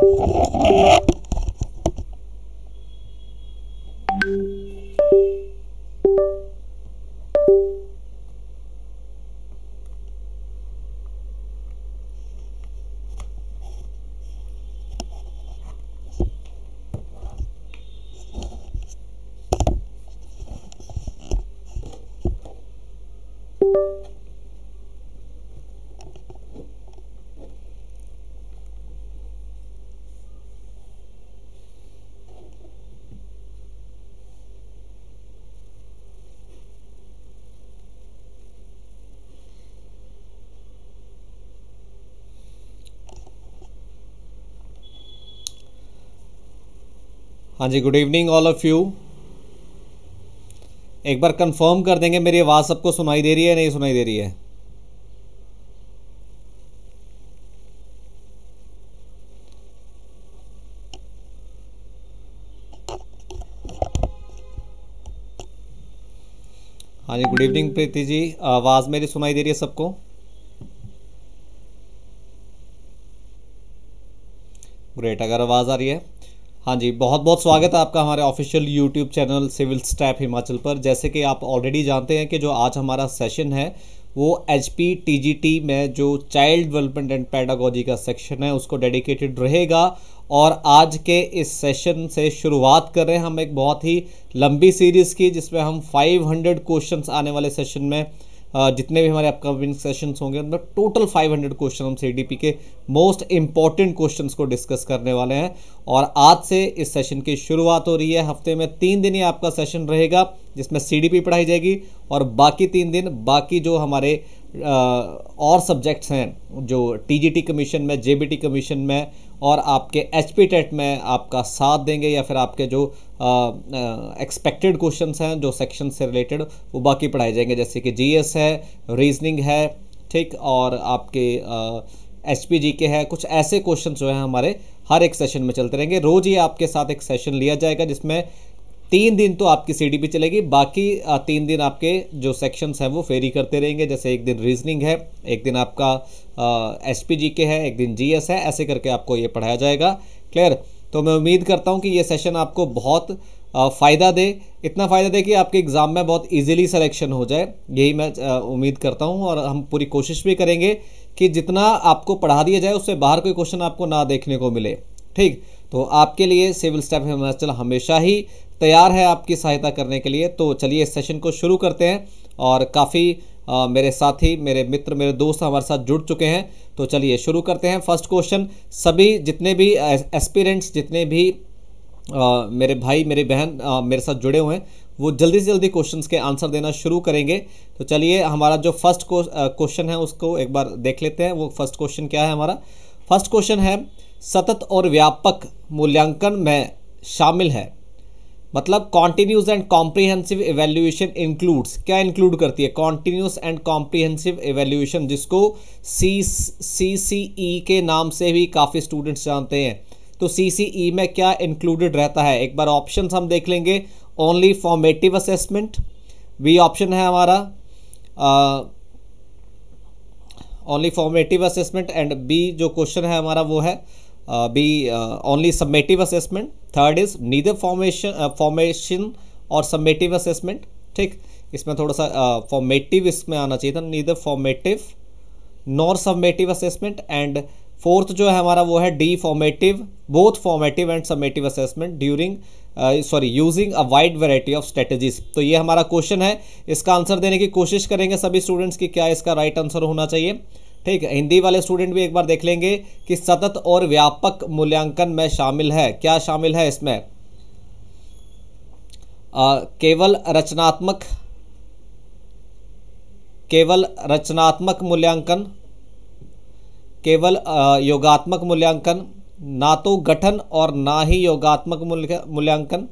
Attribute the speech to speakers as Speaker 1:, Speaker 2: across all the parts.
Speaker 1: Thank you. हाँ जी good evening all of you एक बार कंफर्म कर देंगे मेरी आवाज़ सबको सुनाई दे रही है नहीं सुनाई दे रही है हाँ जी गुड इवनिंग प्रीति जी आवाज़ मेरी सुनाई दे रही है सबको ग्रेट अगर आवाज़ आ रही है हाँ जी बहुत बहुत स्वागत है आपका हमारे official YouTube channel civil step Himachal पर जैसे कि आप ऑलरेडी जानते हैं कि जो आज हमारा सेशन है वो एच पी में जो चाइल्ड डेवलपमेंट एंड पैडागोजी का सेक्शन है उसको डेडिकेटेड रहेगा और आज के इस सेशन से शुरुआत कर रहे हैं हम एक बहुत ही लंबी सीरीज़ की जिसमें हम 500 क्वेश्चंस आने वाले सेशन में जितने भी हमारे अपकमिंग सेशन होंगे उनमें टोटल 500 क्वेश्चन हम सी के मोस्ट इंपॉर्टेंट क्वेश्चन को डिस्कस करने वाले हैं और आज से इस सेशन की शुरुआत हो रही है हफ्ते में तीन दिन ही आपका सेशन रहेगा जिसमें सी पढ़ाई जाएगी और बाकी तीन दिन बाकी जो हमारे और सब्जेक्ट्स हैं जो टी कमीशन में टी कमीशन में और आपके एच पी टेट में आपका साथ देंगे या फिर आपके जो एक्सपेक्टेड क्वेश्चन हैं जो सेक्शन से रिलेटेड वो बाकी पढ़ाए जाएंगे जैसे कि जी एस है रीजनिंग है ठीक और आपके एच पी जी के है कुछ ऐसे क्वेश्चन जो हैं हमारे हर एक सेशन में चलते रहेंगे रोज़ ही आपके साथ एक सेशन लिया जाएगा जिसमें तीन दिन तो आपकी सीडी पी चलेगी बाकी तीन दिन आपके जो सेक्शंस हैं वो फेरी करते रहेंगे जैसे एक दिन रीजनिंग है एक दिन आपका एस पी जी के है एक दिन जी एस है ऐसे करके आपको ये पढ़ाया जाएगा क्लियर तो मैं उम्मीद करता हूँ कि ये सेशन आपको बहुत फ़ायदा दे इतना फ़ायदा दे कि आपके एग्ज़ाम में बहुत इजीली सिलेक्शन हो जाए यही मैं उम्मीद करता हूँ और हम पूरी कोशिश भी करेंगे कि जितना आपको पढ़ा दिया जाए उससे बाहर कोई क्वेश्चन आपको ना देखने को मिले ठीक तो आपके लिए सिविल स्टाफ हिमाचल हमेशा ही तैयार है आपकी सहायता करने के लिए तो चलिए इस सेशन को शुरू करते हैं और काफ़ी मेरे साथी मेरे मित्र मेरे दोस्त हमारे साथ जुड़ चुके हैं तो चलिए शुरू करते हैं फर्स्ट क्वेश्चन सभी जितने भी एस्पिरेंट्स जितने भी आ, मेरे भाई मेरे बहन आ, मेरे साथ जुड़े हुए हैं वो जल्दी से जल्दी क्वेश्चंस के आंसर देना शुरू करेंगे तो चलिए हमारा जो फर्स्ट क्वेश्चन है उसको एक बार देख लेते हैं वो फर्स्ट क्वेश्चन क्या है हमारा फर्स्ट क्वेश्चन है सतत और व्यापक मूल्यांकन में शामिल है मतलब continuous and comprehensive evaluation includes क्या इंक्लूड करती है कॉन्टीन्यूस एंड कॉम्प्रीहेंसिव एवेल्यूएशन जिसको सी सी सी ई के नाम से भी काफ़ी स्टूडेंट्स जानते हैं तो सी सी ई में क्या इंक्लूडेड रहता है एक बार ऑप्शन हम देख लेंगे only formative assessment B option है हमारा only formative assessment and B जो क्वेश्चन है हमारा वो है uh, be uh, only summative assessment third is formation formation formation और summative असेसमेंट ठीक इसमें थोड़ा सा फॉर्मेटिव uh, इसमें आना चाहिए था neither formative nor summative assessment and fourth जो है हमारा वो है D formative both formative and summative assessment during sorry using a wide variety of strategies तो ये हमारा क्वेश्चन है इसका आंसर देने की कोशिश करेंगे सभी स्टूडेंट्स की क्या इसका राइट right आंसर होना चाहिए ठीक है हिंदी वाले स्टूडेंट भी एक बार देख लेंगे कि सतत और व्यापक मूल्यांकन में शामिल है क्या शामिल है इसमें आ, केवल रचनात्मक केवल रचनात्मक मूल्यांकन केवल योगात्मक मूल्यांकन ना तो गठन और ना ही योगात्मक मूल्यांकन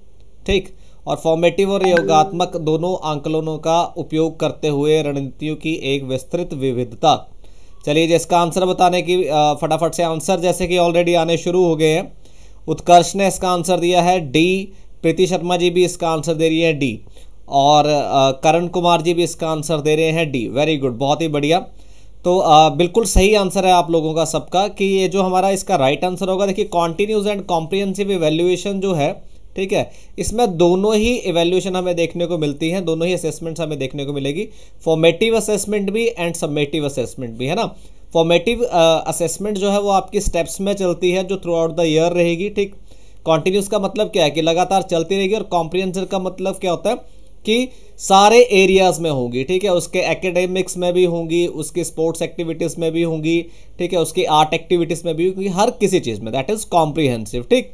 Speaker 1: ठीक और फॉर्मेटिव और योगात्मक दोनों आंकलनों का उपयोग करते हुए रणनीतियों की एक विस्तृत विविधता चलिए इसका आंसर बताने की फटाफट से आंसर जैसे कि ऑलरेडी आने शुरू हो गए हैं उत्कर्ष ने इसका आंसर दिया है डी प्रीति शर्मा जी भी इसका आंसर दे रही है डी और करण कुमार जी भी इसका आंसर दे रहे हैं डी वेरी गुड बहुत ही बढ़िया तो आ, बिल्कुल सही आंसर है आप लोगों का सबका कि ये जो हमारा इसका राइट आंसर होगा देखिए कॉन्टीन्यूज एंड कॉम्प्रीहेंसिव इवेल्युएशन जो है ठीक है इसमें दोनों ही इवेल्यूशन हमें देखने को मिलती है दोनों ही असेसमेंट्स हमें देखने को मिलेगी फॉर्मेटिव असेसमेंट भी एंड सबमेटिव असेसमेंट भी है ना फॉर्मेटिव असेसमेंट जो है वो आपकी स्टेप्स में चलती है जो थ्रू आउट द ईयर रहेगी ठीक कॉन्टिन्यूस का मतलब क्या है कि लगातार चलती रहेगी और कॉम्प्रिहेंसर का मतलब क्या होता है कि सारे एरियाज़ में होंगी ठीक है उसके एकेडमिक्स में भी होंगी उसकी स्पोर्ट्स एक्टिविटीज़ में भी होंगी ठीक है उसकी आर्ट एक्टिविटीज़ में भी होंगी हर किसी चीज़ में दैट इज़ कॉम्प्रीहेंसिव ठीक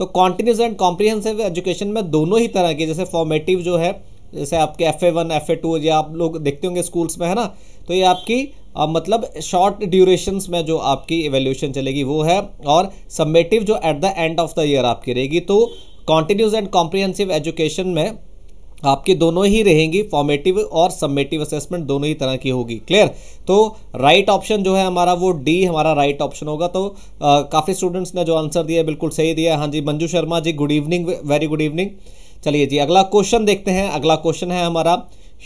Speaker 1: तो कॉन्टीन्यूस एंड कॉम्प्रीहेंसिव एजुकेशन में दोनों ही तरह के जैसे फॉर्मेटिव जो है जैसे आपके F A one F A two या आप लोग देखते होंगे स्कूल्स में है ना तो ये आपकी आ, मतलब शॉर्ट ड्यूरेशंस में जो आपकी एवेल्यूशन चलेगी वो है और सबमेटिव जो at the end of the year आपकी रहेगी तो कॉन्टीन्यूस एंड कॉम्प्रीहेंसिव एजुकेशन में आपके दोनों ही रहेंगी फॉर्मेटिव और सबमेटिव असेसमेंट दोनों ही तरह की होगी क्लियर तो राइट ऑप्शन जो है हमारा वो डी हमारा राइट ऑप्शन होगा तो काफ़ी स्टूडेंट्स ने जो आंसर दिया बिल्कुल सही दिया हाँ जी Manju Sharma ji good evening very good evening चलिए जी अगला क्वेश्चन देखते हैं अगला क्वेश्चन है हमारा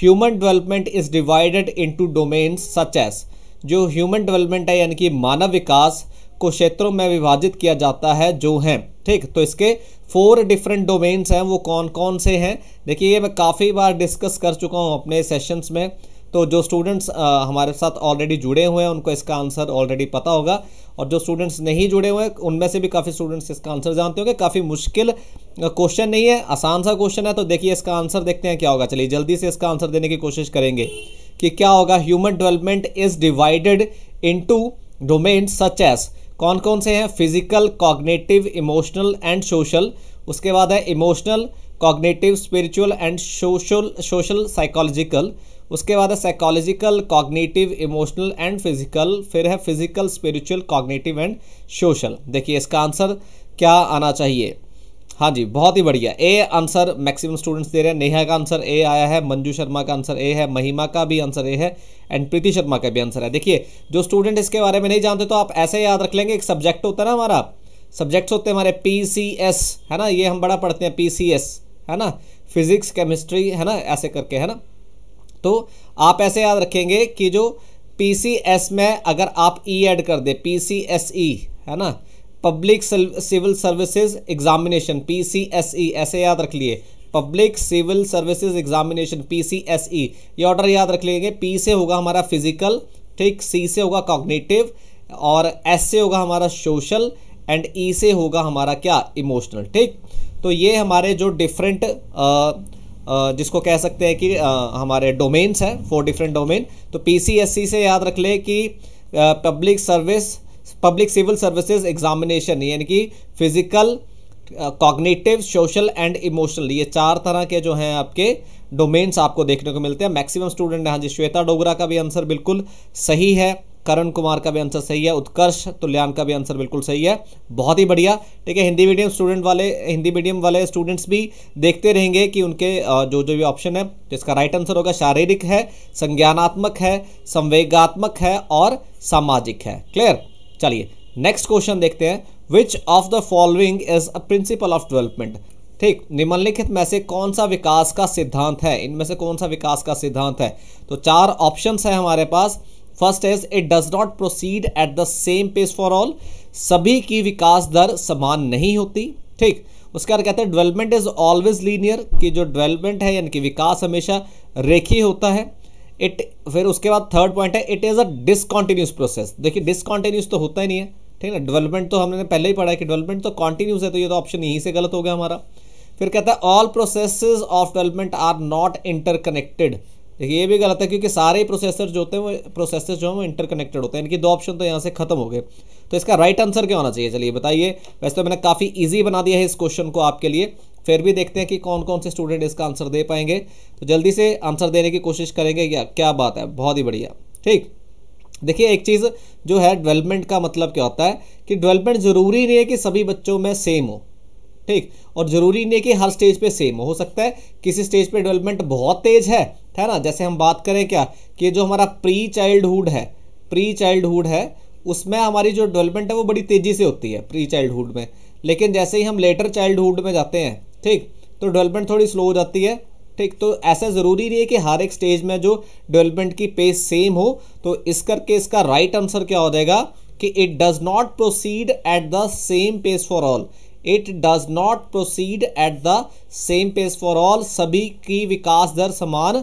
Speaker 1: human development is divided into domains such as जो ह्यूमन डेवलपमेंट है यानी कि मानव विकास को क्षेत्रों में विभाजित किया जाता है जो हैं ठीक तो इसके फोर डिफरेंट डोमेन्स हैं वो कौन कौन से हैं देखिए ये मैं काफ़ी बार डिस्कस कर चुका हूँ अपने सेशंस में तो जो स्टूडेंट्स हमारे साथ ऑलरेडी जुड़े हुए हैं उनको इसका आंसर ऑलरेडी पता होगा और जो स्टूडेंट्स नहीं जुड़े हुए हैं उनमें से भी काफ़ी स्टूडेंट्स इसका आंसर जानते होंगे काफ़ी मुश्किल क्वेश्चन नहीं है आसान सा क्वेश्चन है तो देखिए इसका आंसर देखते हैं क्या होगा चलिए जल्दी से इसका आंसर देने की कोशिश करेंगे कि क्या होगा human development is divided to domain such as कौन कौन से हैं physical cognitive emotional and social उसके बाद है emotional cognitive spiritual and social social psychological उसके बाद है psychological cognitive emotional and physical फिर है physical spiritual cognitive and social देखिए इसका आंसर क्या आना चाहिए हाँ जी बहुत ही बढ़िया ए आंसर मैक्सिमम स्टूडेंट्स दे रहे हैं नेहा का आंसर ए आया है मंजू शर्मा का आंसर ए है महिमा का भी आंसर ए है एंड प्रीति शर्मा का भी आंसर है देखिए जो स्टूडेंट इसके बारे में नहीं जानते तो आप ऐसे याद रख लेंगे एक सब्जेक्ट होता है ना हमारा सब्जेक्ट्स होते हैं हमारे पी सी एस है ना ये हम बड़ा पढ़ते हैं पी सी एस है ना फिजिक्स केमिस्ट्री है ना ऐसे करके है ना तो आप ऐसे याद रखेंगे कि जो पी सी एस में अगर आप ई e ऐड कर दे पी सी एस ई है ना public civil services examination P C S E ऐसे याद रख लिए public civil services examination P C S E ये ऑर्डर याद रख लेंगे पी से होगा हमारा फिजिकल ठीक सी से होगा कॉग्नेटिव और एस से होगा हमारा सोशल एंड ई से होगा हमारा क्या इमोशनल ठीक तो ये हमारे जो डिफरेंट जिसको कह सकते हैं कि आ, हमारे डोमेन्स हैं फोर डिफरेंट डोमेन तो पी e से याद रख ले कि public service public civil services examination यानी कि physical cognitive social and emotional ये चार तरह के जो हैं आपके डोमेन्स आपको देखने को मिलते हैं मैक्सिमम स्टूडेंट हाँ जी श्वेता डोगरा का भी आंसर बिल्कुल सही है करण कुमार का भी आंसर सही है उत्कर्ष तुल्यान का भी आंसर बिल्कुल सही है बहुत ही बढ़िया ठीक है हिंदी मीडियम स्टूडेंट वाले हिंदी मीडियम वाले स्टूडेंट्स भी देखते रहेंगे कि उनके uh, जो जो भी ऑप्शन है तो इसका राइट आंसर होगा शारीरिक है संज्ञानात्मक है संवेगात्मक है और सामाजिक है क्लियर चलिए नेक्स्ट क्वेश्चन देखते हैं which of the following is a principle of development ठीक निम्नलिखित में से कौन सा विकास का सिद्धांत है इनमें से कौन सा विकास का सिद्धांत है तो चार ऑप्शन है हमारे पास first is it does not proceed at the same pace for all सभी की विकास दर समान नहीं होती ठीक उसके बाद कहते हैं डेवलपमेंट इज ऑलवेज लीनियर कि जो डेवलपमेंट है यानी कि विकास हमेशा रेखी होता है इट फिर उसके बाद थर्ड पॉइंट है it is a discontinuous process देखिए डिसकॉन्टिन्यूस तो होता ही नहीं है ठीक है ना डेवलपमेंट तो हमने पहले ही पढ़ा है कि डेवलपमेंट तो कॉन्टिन्यूस है तो ये तो ऑप्शन यहीं से गलत हो गया हमारा फिर कहता है all process of development are not interconnected देखिए ये भी गलत है क्योंकि सारे प्रोसेसर जो होते हैं वो प्रोसेसर जो हैं वो इंटरकनेक्टेड होते हैं इनकी दो ऑप्शन तो यहाँ से खत्म हो गए तो इसका राइट आंसर क्या होना चाहिए चलिए बताइए वैसे तो मैंने काफ़ी ईजी बना दिया है इस क्वेश्चन को आपके लिए फिर भी देखते हैं कि कौन कौन से स्टूडेंट इसका आंसर दे पाएंगे तो जल्दी से आंसर देने की कोशिश करेंगे क्या क्या बात है बहुत ही बढ़िया ठीक देखिए एक चीज़ जो है डेवलपमेंट का मतलब क्या होता है कि डेवलपमेंट ज़रूरी नहीं है कि सभी बच्चों में सेम हो ठीक और ज़रूरी नहीं है कि हर स्टेज पे सेम हो सकता है किसी स्टेज पे डेवलपमेंट बहुत तेज़ है है ना जैसे हम बात करें क्या कि जो हमारा प्री चाइल्डहुड है प्री चाइल्डहुड है उसमें हमारी जो डेवलपमेंट है वो बड़ी तेज़ी से होती है प्री चाइल्डहुड में लेकिन जैसे ही हम लेटर चाइल्डहुड में जाते हैं ठीक तो डेवलपमेंट थोड़ी स्लो हो जाती है ठीक तो ऐसा ज़रूरी नहीं है कि हर एक स्टेज में जो डेवलपमेंट की पेस सेम हो तो इस करके इसका राइट आंसर क्या हो जाएगा कि it does not proceed at the same pace for all it does not proceed at the same pace for all सभी की विकास दर समान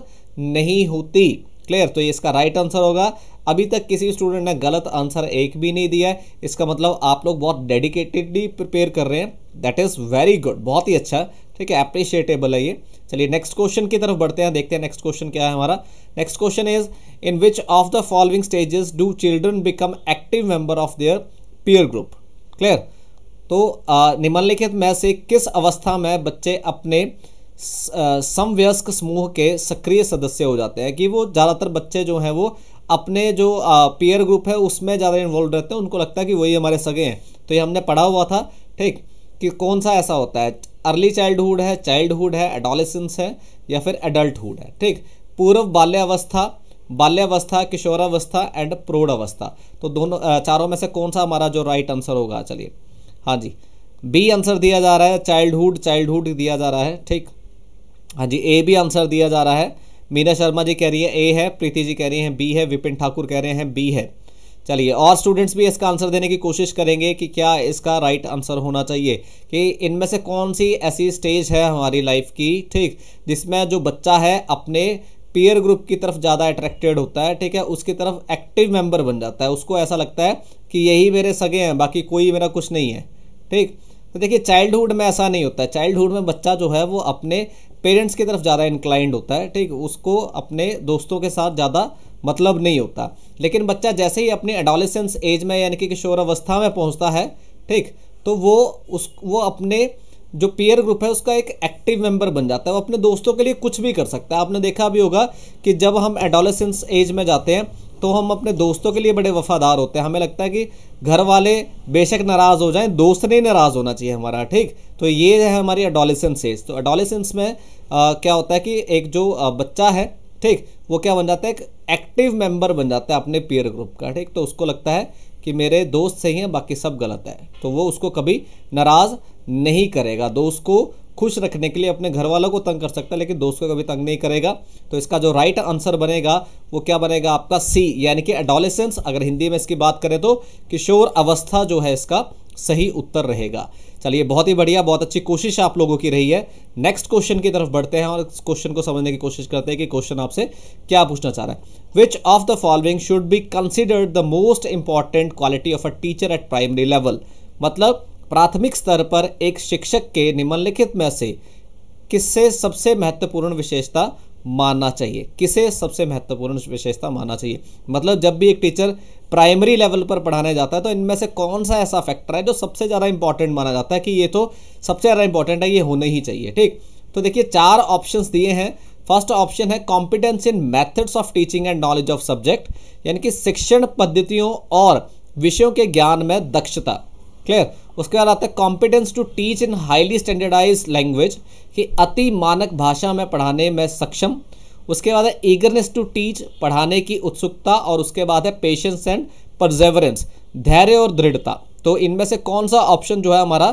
Speaker 1: नहीं होती क्लियर तो ये इसका राइट आंसर होगा अभी तक किसी स्टूडेंट ने गलत आंसर एक भी नहीं दिया है इसका मतलब आप लोग बहुत डेडिकेटेडली प्रिपेयर कर रहे हैं दैट इज़ वेरी गुड बहुत ही अच्छा ठीक है अप्रिशिएटेबल है ये चलिए नेक्स्ट क्वेश्चन की तरफ बढ़ते हैं देखते हैं नेक्स्ट क्वेश्चन क्या है हमारा next question is in which of the following stages do children become active member of their peer group clear तो निम्नलिखित में से किस अवस्था में बच्चे अपने समवयस्क समूह के सक्रिय सदस्य हो जाते हैं कि वो ज़्यादातर बच्चे जो हैं वो अपने जो पीयर ग्रुप है उसमें ज़्यादा इन्वॉल्व रहते हैं उनको लगता है कि वही हमारे सगे हैं तो ये हमने पढ़ा हुआ था ठीक कि कौन सा ऐसा होता है अर्ली चाइल्डहुड है चाइल्डहुड है एडोलेसेंस है या फिर एडल्टहुड है ठीक पूर्व बाल्यावस्था बाल्यावस्था किशोरावस्था एंड अवस्था तो दोनों चारों में से कौन सा हमारा जो राइट आंसर होगा चलिए हाँ जी बी आंसर दिया जा रहा है चाइल्डहुड चाइल्डहुड दिया जा रहा है ठीक हाँ जी ए भी आंसर दिया जा रहा है मीना शर्मा जी कह रही है ए है प्रीति जी कह रही हैं बी है विपिन ठाकुर कह रहे हैं बी है चलिए और स्टूडेंट्स भी इसका आंसर देने की कोशिश करेंगे कि क्या इसका राइट आंसर होना चाहिए कि इनमें से कौन सी ऐसी स्टेज है हमारी लाइफ की ठीक जिसमें जो बच्चा है अपने पीयर ग्रुप की तरफ ज़्यादा अट्रैक्टेड होता है ठीक है उसकी तरफ एक्टिव मेंबर बन जाता है उसको ऐसा लगता है कि यही मेरे सगे हैं बाकी कोई मेरा कुछ नहीं है ठीक तो देखिए चाइल्डहुड में ऐसा नहीं होता है चाइल्डहुड में बच्चा जो है वो अपने पेरेंट्स की तरफ ज़्यादा इंक्लाइंड होता है ठीक उसको अपने दोस्तों के साथ ज़्यादा मतलब नहीं होता लेकिन बच्चा जैसे ही अपने एडोलिसेंस एज में यानी कि किशोर अवस्था में पहुंचता है ठीक तो वो उस वो अपने जो पीयर ग्रुप है उसका एक एक्टिव मेंबर बन जाता है वो अपने दोस्तों के लिए कुछ भी कर सकता है आपने देखा भी होगा कि जब हम एडोलेसेंस एज में जाते हैं तो हम अपने दोस्तों के लिए बड़े वफादार होते हैं हमें लगता है कि घर वाले बेशक नाराज़ हो जाएं दोस्त नहीं नाराज़ होना चाहिए हमारा ठीक तो ये है हमारी अडोलेसेंस एज तो अडोलेसेंस में आ, क्या होता है कि एक जो बच्चा है ठीक वो क्या बन जाता है एक एक्टिव मेंबर बन जाता है अपने पीयर ग्रुप का ठीक तो उसको लगता है कि मेरे दोस्त सही हैं बाकी सब गलत है तो वो उसको कभी नाराज़ नहीं करेगा दोस्त को खुश रखने के लिए अपने घर वालों को तंग कर सकता है लेकिन दोस्त को कभी तंग नहीं करेगा तो इसका जो राइट आंसर बनेगा वो क्या बनेगा आपका सी यानी कि एडोलेसेंस अगर हिंदी में इसकी बात करें तो किशोर अवस्था जो है इसका सही उत्तर रहेगा चलिए बहुत ही बढ़िया बहुत अच्छी कोशिश आप लोगों की रही है नेक्स्ट क्वेश्चन की तरफ बढ़ते हैं और क्वेश्चन को समझने की कोशिश करते हैं कि क्वेश्चन आपसे क्या पूछना चाह रहा है which of the following should be considered the most important quality of a teacher at primary level मतलब प्राथमिक स्तर पर एक शिक्षक के निम्नलिखित में से किससे सबसे महत्वपूर्ण विशेषता मानना चाहिए किसे सबसे महत्वपूर्ण विशेषता मानना चाहिए मतलब जब भी एक टीचर प्राइमरी लेवल पर पढ़ाने जाता है तो इनमें से कौन सा ऐसा फैक्टर है जो सबसे ज़्यादा इंपॉर्टेंट माना जाता है कि ये तो सबसे ज़्यादा इंपॉर्टेंट है ये होने ही चाहिए ठीक तो देखिए चार ऑप्शंस दिए हैं फर्स्ट ऑप्शन है competence in methods of teaching and knowledge of subject यानी कि शिक्षण पद्धतियों और विषयों के ज्ञान में दक्षता क्लियर उसके बाद आता है competence to teach in highly standardise language कि अति मानक भाषा में पढ़ाने में सक्षम उसके बाद है ईगरनेस टू टीच पढ़ाने की उत्सुकता और उसके बाद है पेशेंस एंड परजेवरेंस धैर्य और दृढ़ता तो इनमें से कौन सा ऑप्शन जो है हमारा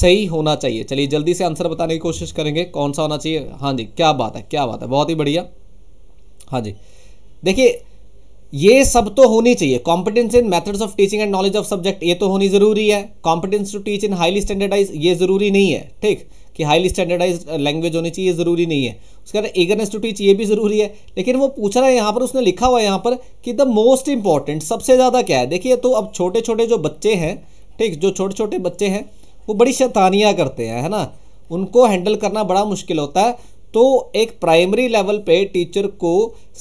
Speaker 1: सही होना चाहिए चलिए जल्दी से आंसर बताने की कोशिश करेंगे कौन सा होना चाहिए हाँ जी क्या बात है क्या बात है बहुत ही बढ़िया हाँ जी देखिए ये सब तो होनी चाहिए competence in methods of teaching and knowledge of subject ये तो होनी ज़रूरी है competence to teach in highly standardise ये ज़रूरी नहीं है ठीक कि हाईली स्टैंडर्डाइज लैंग्वेज होनी चाहिए ज़रूरी नहीं है उसके बाद एगरनेस टू टीच ये भी ज़रूरी है लेकिन वो पूछ रहा है यहाँ पर उसने लिखा हुआ है यहाँ पर कि द मोस्ट इंपॉर्टेंट सबसे ज़्यादा क्या है देखिए तो अब छोटे छोटे जो बच्चे हैं ठीक जो छोटे छोटे बच्चे हैं वो बड़ी शैतानियाँ करते हैं है ना उनको हैंडल करना बड़ा मुश्किल होता है तो एक प्राइमरी लेवल पे टीचर को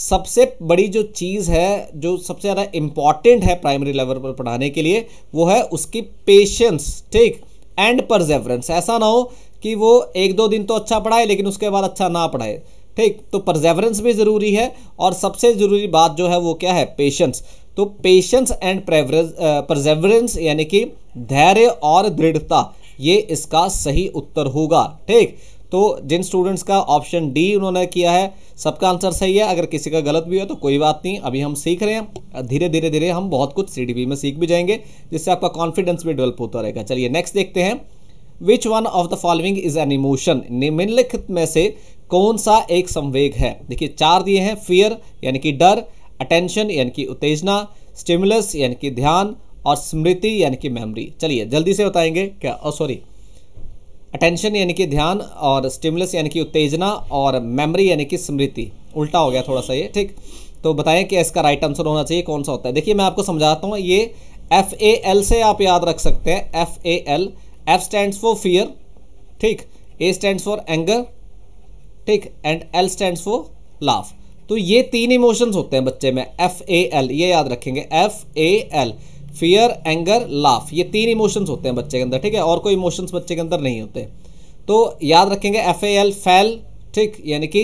Speaker 1: सबसे बड़ी जो चीज़ है जो सबसे ज़्यादा इम्पॉर्टेंट है प्राइमरी लेवल पर पढ़ाने के लिए वो है उसकी पेशेंस ठीक एंड परजेवरेंस ऐसा ना हो कि वो एक दो दिन तो अच्छा पढ़ाए लेकिन उसके बाद अच्छा ना पढ़ाए ठीक तो परजेवरेंस भी ज़रूरी है और सबसे ज़रूरी बात जो है वो क्या है पेशेंस तो पेशेंस एंड प्रजेवरेंस यानी कि धैर्य और दृढ़ता ये इसका सही उत्तर होगा ठीक तो जिन स्टूडेंट्स का ऑप्शन डी उन्होंने किया है सबका आंसर सही है अगर किसी का गलत भी हो तो कोई बात नहीं अभी हम सीख रहे हैं धीरे धीरे धीरे हम बहुत कुछ सी में सीख भी जाएंगे जिससे आपका कॉन्फिडेंस भी डेवलप होता रहेगा चलिए नेक्स्ट देखते हैं which one of the following is an emotion निम्नलिखित में से कौन सा एक संवेग है देखिए चार दिए हैं फियर यानी कि डर अटेंशन यानी कि उत्तेजना स्टिमुलस यानी कि ध्यान और स्मृति यानी कि मेमोरी चलिए जल्दी से बताएंगे क्या और सॉरी अटेंशन यानी कि ध्यान और स्टिमुलस यानी कि उत्तेजना और मेमोरी यानी कि स्मृति उल्टा हो गया थोड़ा सा ये ठीक तो बताएं कि इसका राइट आंसर होना चाहिए कौन सा होता है देखिए मैं आपको समझाता हूँ ये एफ ए एल से आप याद रख सकते हैं F A L F stand for fear ठीक ए स्टैंड फॉर एंगर ठीक and L stand for laugh तो ये तीन इमोशंस होते हैं बच्चे में एफ ए एल ये याद रखेंगे F A L fear anger laugh ये तीन इमोशंस होते हैं बच्चे के अंदर ठीक है और कोई इमोशंस बच्चे के अंदर नहीं होते तो याद रखेंगे एफ ए एल फैल ठीक यानी कि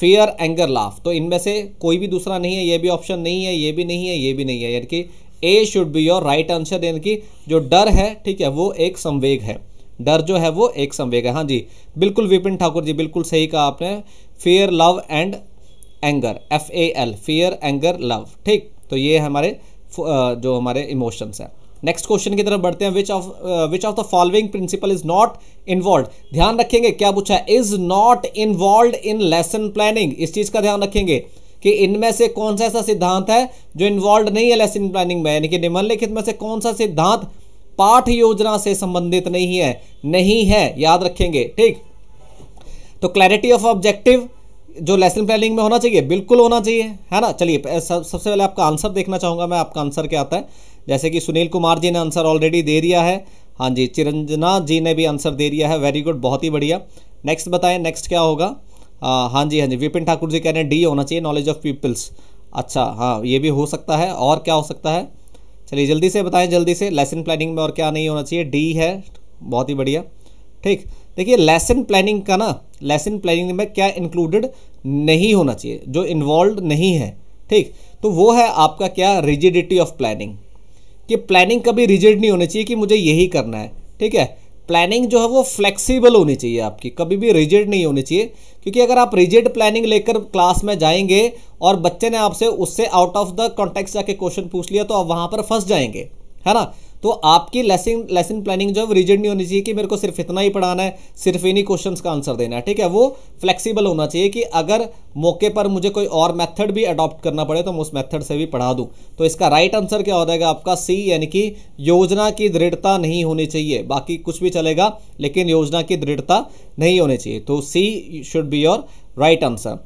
Speaker 1: फियर एंगर लाफ तो इनमें से कोई भी दूसरा नहीं है ये भी ऑप्शन नहीं है ये भी नहीं है ये भी नहीं है यानी कि A should be your right answer यानी कि जो डर है ठीक है वो एक संवेग है डर जो है वो एक संवेग है हाँ जी बिल्कुल विपिन ठाकुर जी बिल्कुल सही कहा आपने fear love and anger F A L fear anger love ठीक तो ये हमारे जो हमारे इमोशंस हैं नेक्स्ट क्वेश्चन की तरफ बढ़ते हैं which of which of the following principle is not involve ध्यान रखेंगे क्या पूछा is not involve in lesson planning इस चीज का ध्यान रखेंगे कि इनमें से कौन सा ऐसा सिद्धांत है जो इन्वॉल्व नहीं है लेसन प्लानिंग में यानी कि निम्नलिखित में से कौन सा सिद्धांत पाठ योजना से संबंधित नहीं है नहीं है याद रखेंगे ठीक तो क्लैरिटी ऑफ ऑब्जेक्टिव जो लेसन प्लानिंग में होना चाहिए बिल्कुल होना चाहिए है ना चलिए सब, सबसे पहले आपका आंसर देखना चाहूंगा मैं आपका आंसर क्या आता है जैसे कि सुनील कुमार जी ने आंसर ऑलरेडी दे दिया है हाँ जी चिरंजना जी ने भी आंसर दे दिया है वेरी गुड बहुत ही बढ़िया नेक्स्ट बताएं नेक्स्ट क्या होगा हाँ, हाँ जी हाँ जी विपिन ठाकुर जी कह रहे हैं डी होना चाहिए नॉलेज ऑफ पीपल्स अच्छा हाँ ये भी हो सकता है और क्या हो सकता है चलिए जल्दी से बताएं जल्दी से लेसन प्लानिंग में और क्या नहीं होना चाहिए डी है बहुत ही बढ़िया ठीक देखिए लेसन प्लानिंग का ना लेसन प्लानिंग में क्या इंक्लूडेड नहीं होना चाहिए जो इन्वॉल्व नहीं है ठीक तो वो है आपका क्या रिजिडिटी ऑफ प्लानिंग कि प्लानिंग कभी रिजिड नहीं होनी चाहिए कि मुझे यही करना है ठीक है प्लानिंग जो है वो फ्लेक्सिबल होनी चाहिए आपकी कभी भी रिजिड नहीं होनी चाहिए क्योंकि अगर आप रिजिड प्लानिंग लेकर क्लास में जाएंगे और बच्चे ने आपसे उससे आउट ऑफ द कॉन्टेक्स्ट जाके क्वेश्चन पूछ लिया तो आप वहाँ पर फंस जाएंगे है ना तो आपकी लेसन लेसन प्लानिंग जो है वो रिजिड नहीं होनी चाहिए कि मेरे को सिर्फ इतना ही पढ़ाना है सिर्फ इन्हीं क्वेश्चन का आंसर देना है ठीक है वो फ्लेक्सीबल होना चाहिए कि अगर मौके पर मुझे कोई और मेथड भी अडॉप्ट करना पड़े तो मैं उस मेथड से भी पढ़ा दूँ तो इसका राइट आंसर क्या हो जाएगा आपका सी यानी कि योजना की दृढ़ता नहीं होनी चाहिए बाकी कुछ भी चलेगा लेकिन योजना की दृढ़ता नहीं होनी चाहिए तो C should be your right answer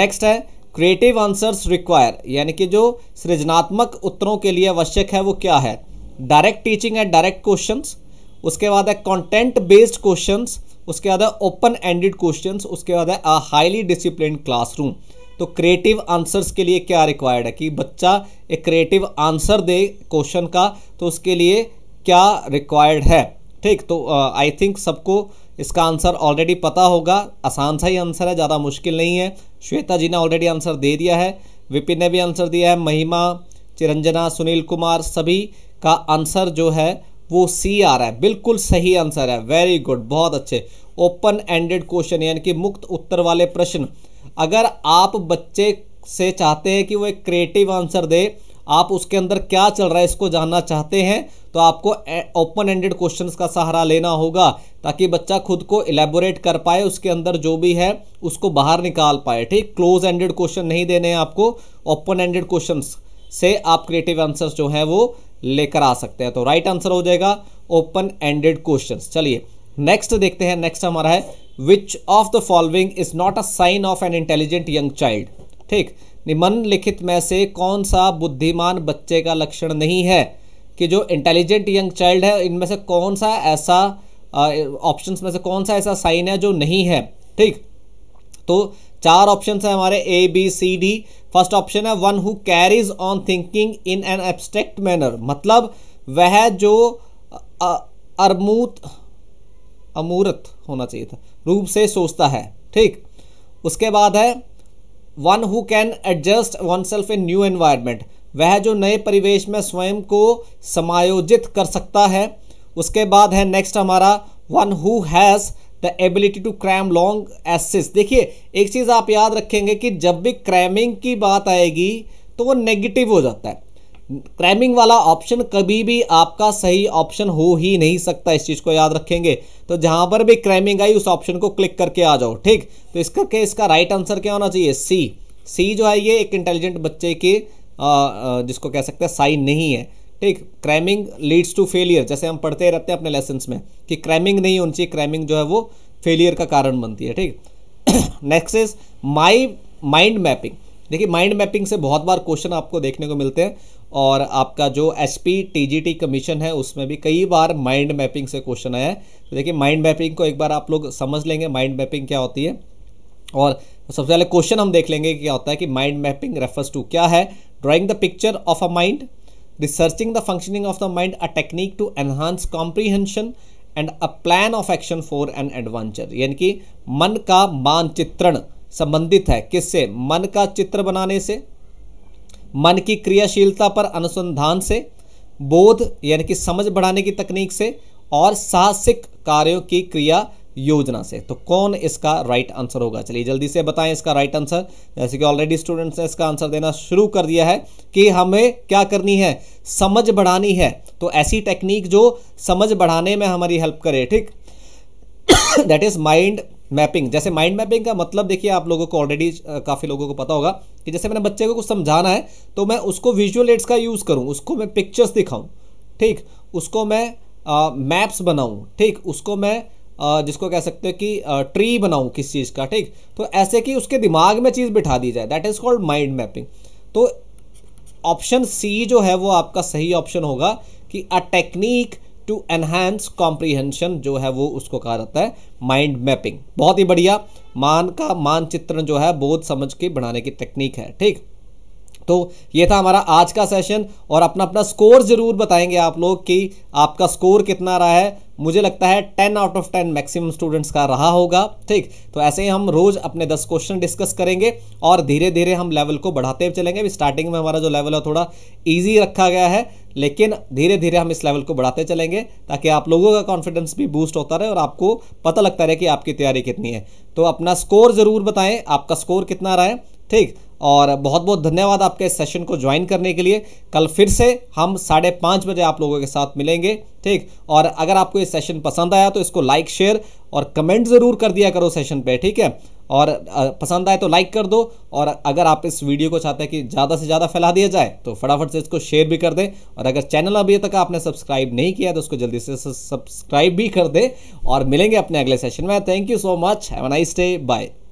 Speaker 1: next है क्रिएटिव आंसर्स रिक्वायर यानी कि जो सृजनात्मक उत्तरों के लिए आवश्यक है वो क्या है direct teaching and direct questions उसके बाद है कंटेंट बेस्ड क्वेश्चंस उसके बाद है ओपन एंडेड क्वेश्चंस उसके बाद है अ हाईली डिसिप्लिन क्लासरूम तो क्रिएटिव आंसर्स के लिए क्या रिक्वायर्ड है कि बच्चा एक क्रिएटिव आंसर दे क्वेश्चन का तो उसके लिए क्या रिक्वायर्ड है ठीक तो आई थिंक सबको इसका आंसर ऑलरेडी पता होगा आसान सा ही आंसर है ज़्यादा मुश्किल नहीं है श्वेता जी ने ऑलरेडी आंसर दे दिया है विपिन ने भी आंसर दिया है महिमा चिरंजना सुनील कुमार सभी का आंसर जो है वो सी आ रहा है बिल्कुल सही आंसर है वेरी गुड बहुत अच्छे ओपन एंडेड क्वेश्चन यानी कि मुक्त उत्तर वाले प्रश्न अगर आप बच्चे से चाहते हैं कि वो एक क्रिएटिव आंसर दे आप उसके अंदर क्या चल रहा है इसको जानना चाहते हैं तो आपको ओपन एंडेड क्वेश्चंस का सहारा लेना होगा ताकि बच्चा खुद को इलेबोरेट कर पाए उसके अंदर जो भी है उसको बाहर निकाल पाए ठीक क्लोज एंडेड क्वेश्चन नहीं देने हैं आपको ओपन एंडेड क्वेश्चंस से आप क्रिएटिव आंसर्स जो हैं वो लेकर आ सकते हैं तो राइट आंसर हो जाएगा ओपन एंडेड क्वेश्चन चलिए नेक्स्ट देखते हैं नेक्स्ट हमारा है which of the following is not a sign of an intelligent young child ठीक निम्नलिखित में से कौन सा बुद्धिमान बच्चे का लक्षण नहीं है कि जो इंटेलिजेंट यंग चाइल्ड है इनमें से कौन सा ऐसा ऑप्शंस में से कौन सा ऐसा साइन है जो नहीं है ठीक तो चार ऑप्शन है हमारे A B C D first option है one who carries on thinking in an abstract manner मतलब वह जो अरमूत अमूर्त होना चाहिए था रूप से सोचता है ठीक उसके बाद है one who can adjust oneself in new environment वह जो नए परिवेश में स्वयं को समायोजित कर सकता है उसके बाद है नेक्स्ट हमारा one who has the ability to cram long essays देखिए एक चीज़ आप याद रखेंगे कि जब भी क्रैमिंग की बात आएगी तो वो नेगेटिव हो जाता है क्रैमिंग वाला ऑप्शन कभी भी आपका सही ऑप्शन हो ही नहीं सकता इस चीज़ को याद रखेंगे तो जहां पर भी क्रैमिंग आई उस ऑप्शन को क्लिक करके आ जाओ ठीक तो इस करके इसका राइट आंसर क्या होना चाहिए सी सी जो है ये एक इंटेलिजेंट बच्चे के जिसको कह सकते हैं साइन नहीं है ठीक क्रैमिंग लीड्स टू फेलियर जैसे हम पढ़ते रहते हैं अपने लेसन में कि क्रैमिंग नहीं होनी चाहिए क्रैमिंग जो है वो फेलियर का कारण बनती है ठीक next is my mind mapping देखिए माइंड मैपिंग से बहुत बार क्वेश्चन आपको देखने को मिलते हैं और आपका जो एस पी कमीशन है उसमें भी कई बार माइंड मैपिंग से क्वेश्चन आया है तो देखिए माइंड मैपिंग को एक बार आप लोग समझ लेंगे माइंड मैपिंग क्या होती है और सबसे पहले क्वेश्चन हम देख लेंगे कि क्या होता है कि माइंड मैपिंग रेफर्स टू क्या है drawing the picture of a mind Researching the functioning of the mind, a technique to enhance comprehension and a plan of action for an adventure यानी कि मन का मानचित्रण संबंधित है किससे मन का चित्र बनाने से मन की क्रियाशीलता पर अनुसंधान से बोध यानी कि समझ बढ़ाने की तकनीक से और साहसिक कार्यों की क्रिया योजना से तो कौन इसका राइट आंसर होगा चलिए जल्दी से बताएं इसका राइट आंसर जैसे कि ऑलरेडी स्टूडेंट्स ने इसका आंसर देना शुरू कर दिया है कि हमें क्या करनी है समझ बढ़ानी है तो ऐसी टेक्निक जो समझ बढ़ाने में हमारी हेल्प करे ठीक दैट इज माइंड मैपिंग जैसे माइंड मैपिंग का मतलब देखिए आप लोगों को ऑलरेडी काफ़ी लोगों को पता होगा कि जैसे मैंने बच्चे को कुछ समझाना है तो मैं उसको विजुअल एड्स का यूज़ करूं उसको मैं पिक्चर्स दिखाऊं ठीक उसको मैं मैप्स बनाऊं ठीक उसको मैं जिसको कह सकते हो कि ट्री बनाऊं किस चीज़ का ठीक तो ऐसे कि उसके दिमाग में चीज़ बिठा दी जाए that is called mind mapping तो ऑप्शन सी जो है वो आपका सही ऑप्शन होगा कि a technique to enhance comprehension जो है वो उसको कहा जाता है माइंड मैपिंग बहुत ही बढ़िया मान का मानचित्रण जो है बोध समझ के बनाने की तकनीक है ठीक तो ये था हमारा आज का सेशन और अपना अपना स्कोर ज़रूर बताएंगे आप लोग कि आपका स्कोर कितना रहा है मुझे लगता है 10 आउट ऑफ 10 मैक्सिमम स्टूडेंट्स का रहा होगा ठीक तो ऐसे ही हम रोज़ अपने 10 क्वेश्चन डिस्कस करेंगे और धीरे धीरे हम लेवल को बढ़ाते चलेंगे अभी स्टार्टिंग में हमारा जो लेवल है थोड़ा ईजी रखा गया है लेकिन धीरे धीरे हम इस लेवल को बढ़ाते चलेंगे ताकि आप लोगों का कॉन्फिडेंस भी बूस्ट होता रहे और आपको पता लगता रहे कि आपकी तैयारी कितनी है तो अपना स्कोर ज़रूर बताएं आपका स्कोर कितना रहा है ठीक और बहुत बहुत धन्यवाद आपके इस सेशन को ज्वाइन करने के लिए कल फिर से हम साढ़े पाँच बजे आप लोगों के साथ मिलेंगे ठीक और अगर आपको ये सेशन पसंद आया तो इसको लाइक शेयर और कमेंट ज़रूर कर दिया करो सेशन पे ठीक है और पसंद आए तो लाइक कर दो और अगर आप इस वीडियो को चाहते हैं कि ज़्यादा से ज़्यादा फैला दिया जाए तो फटाफट से इसको शेयर भी कर दें और अगर चैनल अभी तक आपने सब्सक्राइब नहीं किया तो उसको जल्दी से सब्सक्राइब भी कर दें और मिलेंगे अपने अगले सेशन में thank you so much have nice day bye